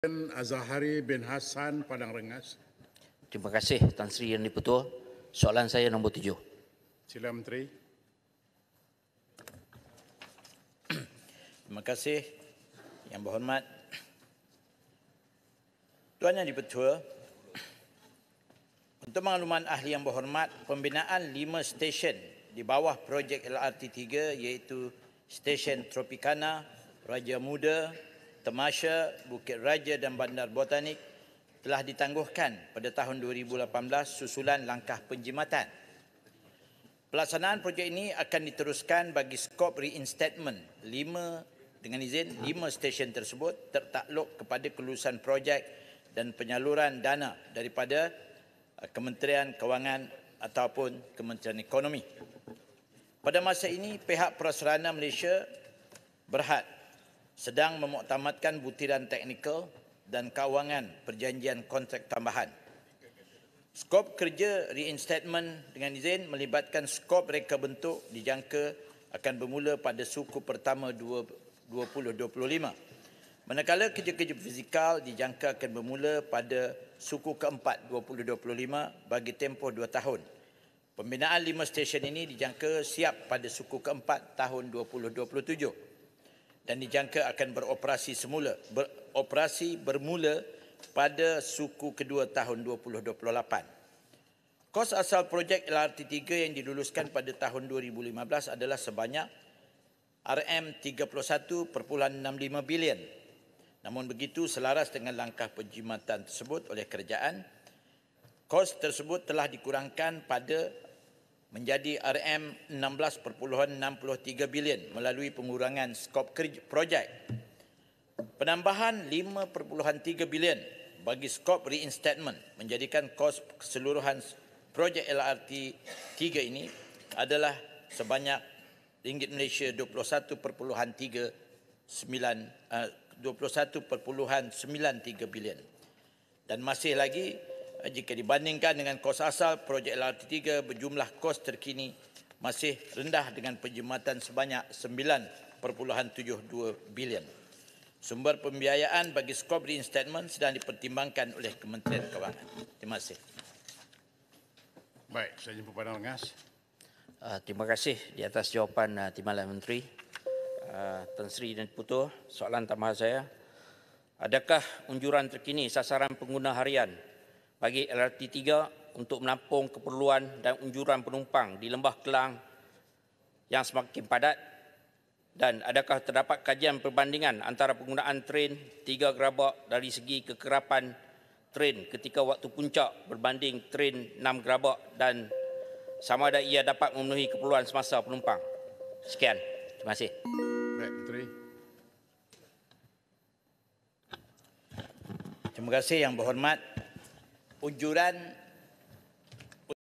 Tuan Azahari bin Hassan Padang Rengas. Terima kasih Tan Sri Yang Dipertua. Soalan saya nombor tujuh. Sila Menteri. Terima kasih Yang Berhormat. Tuan Yang Dipertua, untuk makluman ahli yang berhormat, pembinaan lima stesen di bawah projek LRT3 iaitu stesen Tropicana, Raja Muda, Temasha, Bukit Raja dan Bandar Botanik telah ditangguhkan pada tahun 2018 susulan langkah penjimatan. Pelaksanaan projek ini akan diteruskan bagi skop reinstatement 5 dengan izin 5 stesen tersebut tertakluk kepada kelulusan projek dan penyaluran dana daripada uh, Kementerian Kewangan ataupun Kementerian Ekonomi. Pada masa ini pihak Perserana Malaysia berhad sedang memuktamadkan butiran teknikal dan kawangan perjanjian kontrak tambahan. Skop kerja reinstatement dengan izin melibatkan skop reka bentuk dijangka akan bermula pada suku pertama 2025. Manakala kerja-kerja fizikal dijangka akan bermula pada suku keempat 2025 bagi tempoh dua tahun. Pembinaan lima stesen ini dijangka siap pada suku keempat tahun 2027 dan dijangka akan beroperasi semula beroperasi bermula pada suku kedua tahun 2028. Kos asal projek LRT3 yang diluluskan pada tahun 2015 adalah sebanyak RM31.65 bilion. Namun begitu selaras dengan langkah penjimatan tersebut oleh kerajaan, kos tersebut telah dikurangkan pada menjadi RM16.63 bilion melalui pengurangan skop projek. Penambahan 5.3 bilion bagi skop reinstatement menjadikan kos keseluruhan projek LRT 3 ini adalah sebanyak ringgit Malaysia 21.39 21.93 eh, bilion dan masih lagi jika dibandingkan dengan kos asal projek LRT 3 berjumlah kos terkini masih rendah dengan penjimatan sebanyak 9.72 bilion. Sumber pembiayaan bagi skop reinstatement sedang dipertimbangkan oleh Kementerian Kewangan. Terima kasih. Baik, saya jumpa pada Ngas. Uh, ah, terima kasih di atas jawapan uh, ah, Timbalan Menteri. Uh, ah, Tan Sri dan Putu, soalan tambahan saya. Adakah unjuran terkini sasaran pengguna harian bagi LRT 3 untuk menampung keperluan dan unjuran penumpang di Lembah Kelang yang semakin padat dan adakah terdapat kajian perbandingan antara penggunaan tren 3 gerabak dari segi kekerapan tren ketika waktu puncak berbanding tren 6 gerabak dan sama ada ia dapat memenuhi keperluan semasa penumpang. Sekian. Terima kasih. Baik, Menteri. Terima kasih yang berhormat unjuran